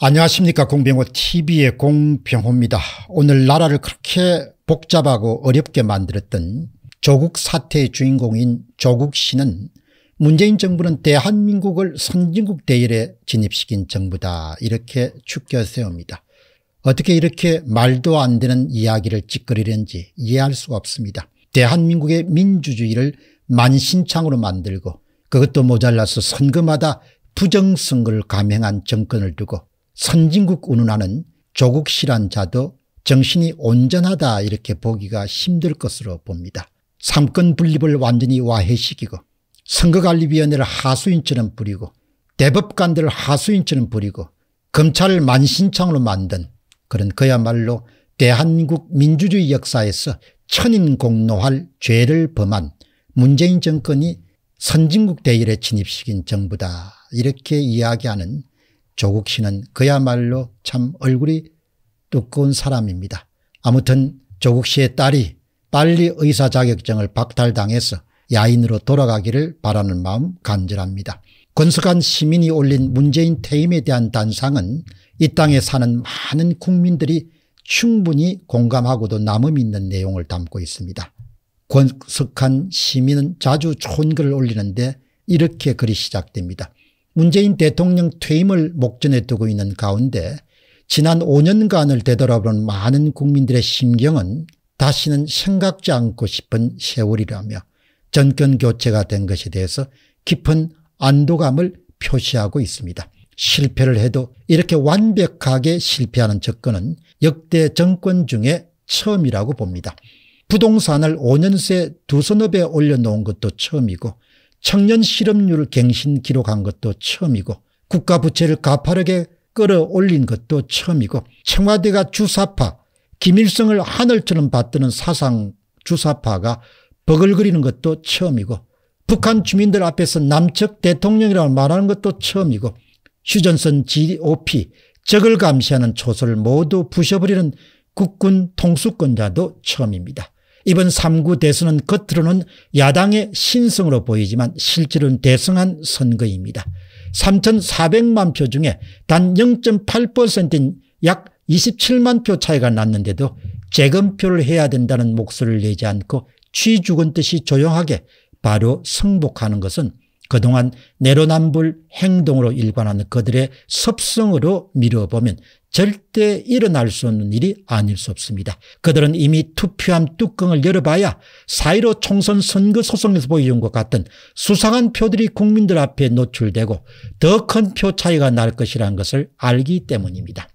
안녕하십니까 공병호 tv의 공병호입니다. 오늘 나라를 그렇게 복잡하고 어렵게 만들었던 조국 사태의 주인공인 조국 씨는 문재인 정부는 대한민국을 선진국 대열에 진입시킨 정부다 이렇게 축겨 세웁니다. 어떻게 이렇게 말도 안 되는 이야기를 찌끄리는지 이해할 수가 없습니다. 대한민국의 민주주의를 만신창으로 만들고 그것도 모자라서 선거마다 부정선거를 감행한 정권을 두고 선진국 운운하는 조국 실한 자도 정신이 온전하다 이렇게 보기가 힘들 것으로 봅니다. 삼권 분립을 완전히 와해시키고 선거관리위원회를 하수인처럼 부리고 대법관들을 하수인처럼 부리고 검찰을 만신창으로 만든 그런 그야말로 대한민국 민주주의 역사에서 천인공노할 죄를 범한 문재인 정권이 선진국 대열에 진입시킨 정부다 이렇게 이야기하는 조국 씨는 그야말로 참 얼굴이 두꺼운 사람입니다. 아무튼 조국 씨의 딸이 빨리 의사 자격증을 박탈당해서 야인으로 돌아가기를 바라는 마음 간절합니다. 건석한 시민이 올린 문재인 퇴임에 대한 단상은 이 땅에 사는 많은 국민들이 충분히 공감하고도 남음 있는 내용을 담고 있습니다. 건석한 시민은 자주 좋은 글을 올리는데 이렇게 글이 시작됩니다. 문재인 대통령 퇴임을 목전에 두고 있는 가운데 지난 5년간을 되돌아보는 많은 국민들의 심경은 다시는 생각지 않고 싶은 세월이라며 전권 교체가 된 것에 대해서 깊은 안도감을 표시하고 있습니다. 실패를 해도 이렇게 완벽하게 실패하는 접근은 역대 정권 중에 처음이라고 봅니다. 부동산을 5년 새두 선업에 올려놓은 것도 처음이고 청년 실업률 갱신 기록한 것도 처음이고 국가 부채를 가파르게 끌어올린 것도 처음이고 청와대가 주사파 김일성을 하늘처럼 받드는 사상 주사파가 버글거리는 것도 처음이고 북한 주민들 앞에서 남측 대통령이라고 말하는 것도 처음이고 휴전선 GOP 적을 감시하는 초소를 모두 부셔버리는 국군 통수권자도 처음입니다. 이번 3구 대선은 겉으로는 야당의 신성으로 보이지만 실제로는 대승한 선거입니다. 3,400만 표 중에 단 0.8%인 약 27만 표 차이가 났는데도 재검표를 해야 된다는 목소리를 내지 않고 취죽은 뜻이 조용하게 바로 승복하는 것은 그동안 내로남불 행동으로 일관하는 그들의 습성으로 미뤄보면 절대 일어날 수 없는 일이 아닐 수 없습니다. 그들은 이미 투표함 뚜껑을 열어봐야 사이로 총선 선거 소송에서 보여준 것 같은 수상한 표들이 국민들 앞에 노출되고 더 큰 표 차이가 날 것이라는 것을 알기 때문입니다.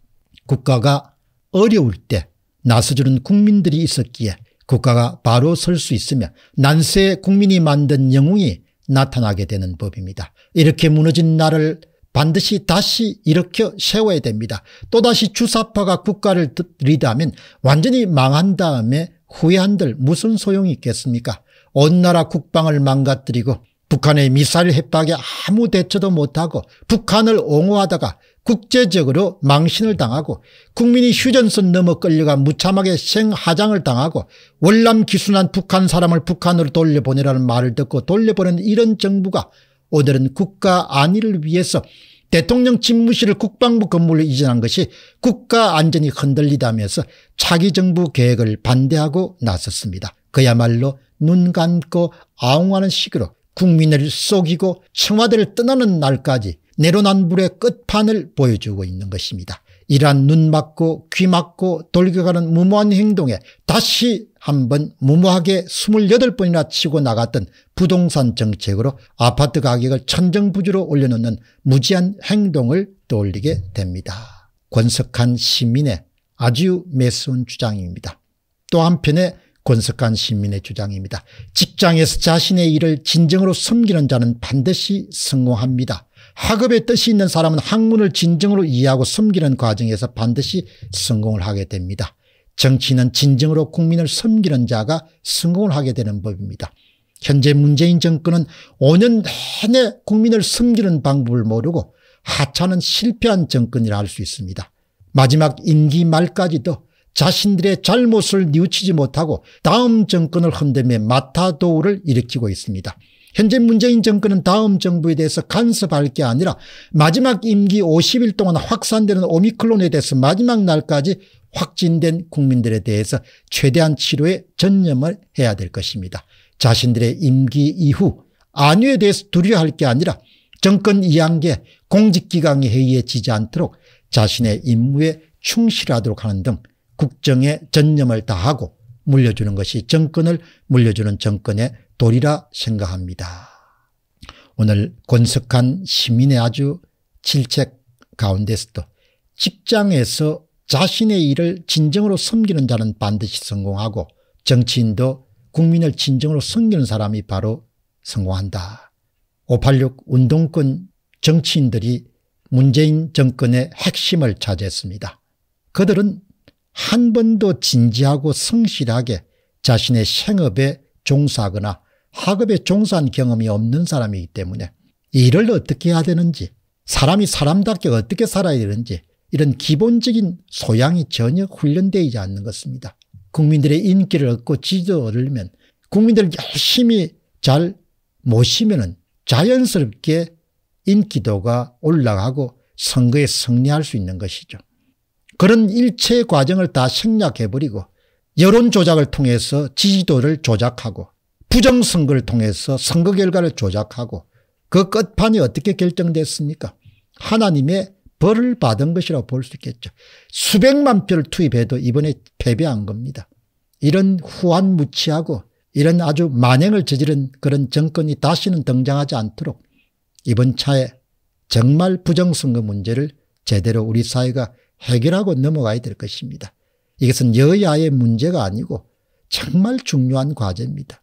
국가가 어려울 때 나서주는 국민들이 있었기에 국가가 바로 설 수 있으며 난세 국민이 만든 영웅이 나타나게 되는 법입니다. 이렇게 무너진 나를 반드시 다시 일으켜 세워야 됩니다. 또다시 주사파가 국가를 들이다면 완전히 망한 다음에 후회한들 무슨 소용이 있겠습니까? 온 나라 국방을 망가뜨리고 북한의 미사일 협박에 아무 대처도 못하고 북한을 옹호하다가 국제적으로 망신을 당하고 국민이 휴전선 넘어 끌려가 무참하게 생하장을 당하고 월남 기순한 북한 사람을 북한으로 돌려보내라는 말을 듣고 돌려보낸 이런 정부가 오늘은 국가 안위를 위해서 대통령 집무실을 국방부 건물로 이전한 것이 국가 안전이 흔들리다면서 차기 정부 계획을 반대하고 나섰습니다. 그야말로 눈 감고 아웅하는 식으로 국민을 속이고 청와대를 떠나는 날까지 내로난불의 끝판을 보여주고 있는 것입니다. 이러한 눈 맞고 귀 맞고 돌격하는 무모한 행동에 다시 한번 무모하게 28번이나 치고 나갔던 부동산 정책으로 아파트 가격을 천정부지로 올려놓는 무지한 행동을 떠올리게 됩니다. 권석한 시민의 아주 매스운 주장입니다. 또 한편에 권석한 시민의 주장입니다. 직장에서 자신의 일을 진정으로 섬기는 자는 반드시 성공합니다. 학업의 뜻이 있는 사람은 학문을 진정으로 이해하고 섬기는 과정에서 반드시 성공을 하게 됩니다. 정치는 진정으로 국민을 섬기는 자가 성공을 하게 되는 법입니다. 현재 문재인 정권은 5년 내내 국민을 섬기는 방법을 모르고 하찮은 실패한 정권이라 할 수 있습니다. 마지막 임기 말까지도 자신들의 잘못을 뉘우치지 못하고 다음 정권을 흔들며 마타도우를 일으키고 있습니다. 현재 문재인 정권은 다음 정부에 대해서 간섭할 게 아니라 마지막 임기 50일 동안 확산되는 오미클론에 대해서 마지막 날까지 확진된 국민들에 대해서 최대한 치료에 전념을 해야 될 것입니다. 자신들의 임기 이후 안위에 대해서 두려워할 게 아니라 정권 이양계 공직기강의 회의에 지지 않도록 자신의 임무에 충실하도록 하는 등 국정에 전념을 다하고 물려주는 것이 정권을 물려주는 정권의 도리라 생각합니다. 오늘 권석한 시민의 아주 질책 가운데서도 직장에서 자신의 일을 진정으로 섬기는 자는 반드시 성공하고 정치인도 국민을 진정으로 섬기는 사람이 바로 성공한다. 586 운동권 정치인들이 문재인 정권의 핵심을 차지했습니다. 그들은 한 번도 진지하고 성실하게 자신의 생업에 종사하거나 학업에 종사한 경험이 없는 사람이기 때문에 일을 어떻게 해야 되는지 사람이 사람답게 어떻게 살아야 되는지 이런 기본적인 소양이 전혀 훈련되지 않는 것입니다. 국민들의 인기를 얻고 지지를 얻으려면 국민들을 열심히 잘 모시면 자연스럽게 인기도가 올라가고 선거에 승리할 수 있는 것이죠. 그런 일체 의 과정을 다 생략해버리고 여론 조작을 통해서 지지도를 조작하고 부정선거를 통해서 선거 결과를 조작하고 그 끝판이 어떻게 결정됐습니까 하나님의 벌을 받은 것이라고 볼 수 있겠죠. 수백만 표를 투입해도 이번에 패배한 겁니다. 이런 후한무치하고 이런 아주 만행을 저지른 그런 정권이 다시는 등장하지 않도록 이번 차에 정말 부정선거 문제를 제대로 우리 사회가 해결하고 넘어가야 될 것입니다. 이것은 여야의 문제가 아니고 정말 중요한 과제입니다.